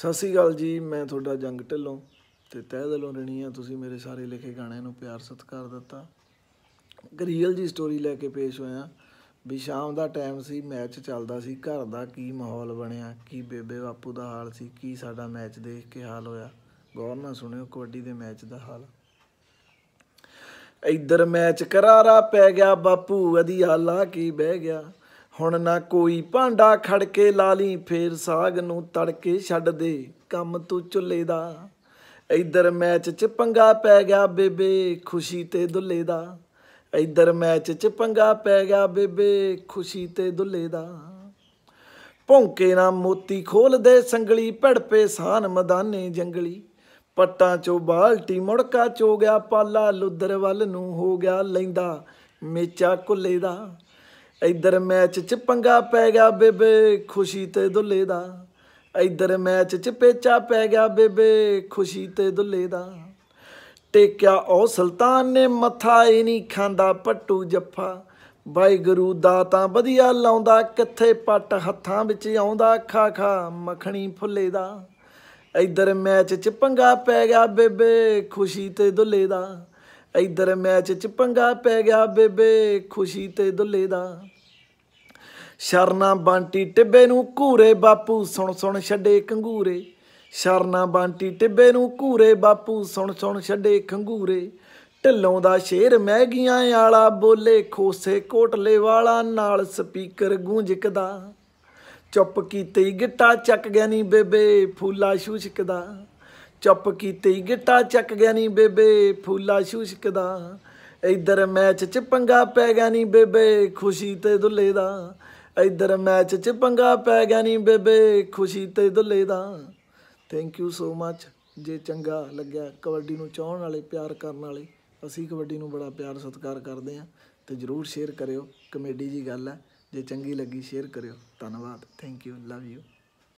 ਸਤਿ ਸ੍ਰੀ ਅਕਾਲ ਜੀ ਮੈਂ ਤੁਹਾਡਾ ਜੰਗ ਢਿੱਲੋਂ ਤੇ ਤਹਿ ਦਿਲੋਂ ਰਣੀ ਆ ਤੁਸੀਂ ਮੇਰੇ ਸਾਰੇ ਲਿਖੇ ਗਾਣਿਆਂ ਨੂੰ ਪਿਆਰ ਸਤਿਕਾਰ ਦਿੱਤਾ ਰੀਅਲ ਜੀ ਸਟੋਰੀ ਲੈ ਕੇ ਪੇਸ਼ ਹੋਇਆ ਵੀ ਸ਼ਾਮ ਦਾ ਟਾਈਮ ਸੀ ਮੈਚ ਚੱਲਦਾ ਸੀ ਘਰ ਦਾ ਕੀ ਮਾਹੌਲ ਬਣਿਆ ਕੀ ਬੇਬੇ ਬਾਪੂ ਦਾ ਹਾਲ ਸੀ ਕੀ ਸਾਡਾ ਮੈਚ ਦੇਖ ਕੇ ਹਾਲ ਹੋਇਆ ਗੌਰ ਨਾਲ ਸੁਣਿਓ ਕਬੱਡੀ ਦੇ ਮੈਚ ਦਾ ਹਾਲ ਇੱਧਰ ਮੈਚ ਕਰਾਰਾ ਪੈ ਗਿਆ ਬਾਪੂ ਅਦੀ ਹਾਲਾ ਕੀ ਬਹਿ ਗਿਆ ਹੁਣ ਨਾ ਕੋਈ ਭਾਂਡਾ ਖੜ ਕੇ ਲਾ ਲਈ ਫੇਰ ਸਾਗ ਨੂੰ ਤੜਕੇ ਛੱਡ ਦੇ ਕੰਮ ਤੂੰ ਚੁੱਲੇ ਦਾ ਇਧਰ ਮੈਚ 'ਚ ਪੰਗਾ ਪੈ ਗਿਆ ਬੇਬੇ ਖੁਸ਼ੀ ਤੇ ਦੁੱਲੇ ਦਾ ਇਧਰ ਮੈਚ 'ਚ ਪੰਗਾ ਪੈ ਗਿਆ ਬੇਬੇ ਖੁਸ਼ੀ ਤੇ ਦੁੱਲੇ ਦਾ ਭੌਂਕੇ ਨਾ ਮੋਤੀ ਖੋਲਦੇ ਸੰਗਲੀ ਭੜਪੇ ਸਾਨ ਮਦਾਨੇ ਜੰਗਲੀ ਪੱਟਾਂ 'ਚੋਂ ਬਾਲਟੀ ਮੁੜਕਾ ਚੋ ਗਿਆ ਪਾਲਾ ਲੁੱਦਰ ਵੱਲ ਨੂੰ ਹੋ ਗਿਆ ਲੈਂਦਾ ਮੇਚਾ ਕੁੱਲੇ ਦਾ ਇਧਰ ਮੈਚ ਚ ਪੰਗਾ ਪੈ ਗਿਆ ਬੇਬੇ ਖੁਸ਼ੀ ਤੇ ਦੁੱਲੇ ਦਾ ਇਧਰ ਮੈਚ ਚ ਪੇਚਾ ਪੈ ਗਿਆ ਬੇਬੇ ਖੁਸ਼ੀ ਤੇ ਦੁੱਲੇ ਦਾ ਟੇਕਿਆ ਉਹ ਸੁਲਤਾਨ ਨੇ ਮੱਥਾ ਹੀ ਨਹੀਂ ਖਾਂਦਾ ਪੱਟੂ ਜੱਫਾ ਗੁਰੂ ਦਾ ਤਾਂ ਵਧੀਆ ਲਾਉਂਦਾ ਕਿੱਥੇ ਪੱਟ ਹੱਥਾਂ ਵਿੱਚ ਆਉਂਦਾ ਖਾ ਖਾ ਮੱਖਣੀ ਫੁੱਲੇ ਦਾ ਇਧਰ ਮੈਚ ਚ ਪੰਗਾ ਪੈ ਗਿਆ ਬੇਬੇ ਖੁਸ਼ੀ ਤੇ ਦੁੱਲੇ ਦਾ ਇਧਰ ਮੈਚ ਚ ਪੰਗਾ ਪੈ ਗਿਆ ਬੇਬੇ ਖੁਸ਼ੀ ਤੇ ਦੁੱਲੇ ਦਾ ਸ਼ਰਨਾ ਬਾਂਟੀ ਟਿੱਬੇ ਨੂੰ ਘੂਰੇ ਬਾਪੂ ਸੁਣ ਸੁਣ ਛੱਡੇ ਕੰਗੂਰੇ ਸ਼ਰਨਾ ਬਾਂਟੀ ਟਿੱਬੇ ਨੂੰ ਘੂਰੇ ਬਾਪੂ ਸੁਣ ਸੁਣ ਛੱਡੇ ਖੰਗੂਰੇ ਢਿੱਲੋਂ ਦਾ ਸ਼ੇਰ ਮਹਿਗੀਆਂ ਆਲਾ ਬੋਲੇ ਖੋਸੇ ਕੋਟਲੇ ਵਾਲਾ ਨਾਲ ਸਪੀਕਰ ਗੂੰਜਕਦਾ ਚੁੱਪ ਕੀਤੇ ਗਿੱਟਾ ਚੱਕ ਗਿਆ ਨਹੀਂ ਬੇਬੇ ਫੁੱਲਾ ਸ਼ੂਸ਼ਕਦਾ ਚੁੱਪ ਕੀਤੇ ਗਿੱਟਾ ਚੱਕ ਗਿਆ ਨਹੀਂ ਬੇਬੇ ਫੂਲਾ ਸ਼ੂਸ਼ਕ ਦਾ ਇਧਰ ਮੈਚ ਚ ਪੰਗਾ ਪੈ ਗਿਆ ਨਹੀਂ ਬੇਬੇ ਖੁਸ਼ੀ ਤੇ ਦੁੱਲੇ ਦਾ ਇਧਰ ਮੈਚ ਚ ਪੰਗਾ ਪੈ ਗਿਆ ਨਹੀਂ ਬੇਬੇ ਖੁਸ਼ੀ ਤੇ ਦੁੱਲੇ ਦਾ ਥੈਂਕ ਯੂ ਸੋ ਮੱਚ ਜੇ ਚੰਗਾ ਲੱਗਿਆ ਕਬੱਡੀ ਨੂੰ ਚਾਹਣ ਵਾਲੇ ਪਿਆਰ ਕਰਨ ਵਾਲੇ ਅਸੀਂ ਕਬੱਡੀ ਨੂੰ ਬੜਾ ਪਿਆਰ ਸਤਿਕਾਰ ਕਰਦੇ ਆਂ ਤੇ ਜਰੂਰ ਸ਼ੇਅਰ ਕਰਿਓ ਕਮੇਡੀ ਜੀ ਗੱਲ ਹੈ ਜੇ ਚੰਗੀ ਲੱਗੀ ਸ਼ੇਅਰ ਕਰਿਓ ਧੰਨਵਾਦ ਥੈਂਕ ਯੂ ਲਵ ਯੂ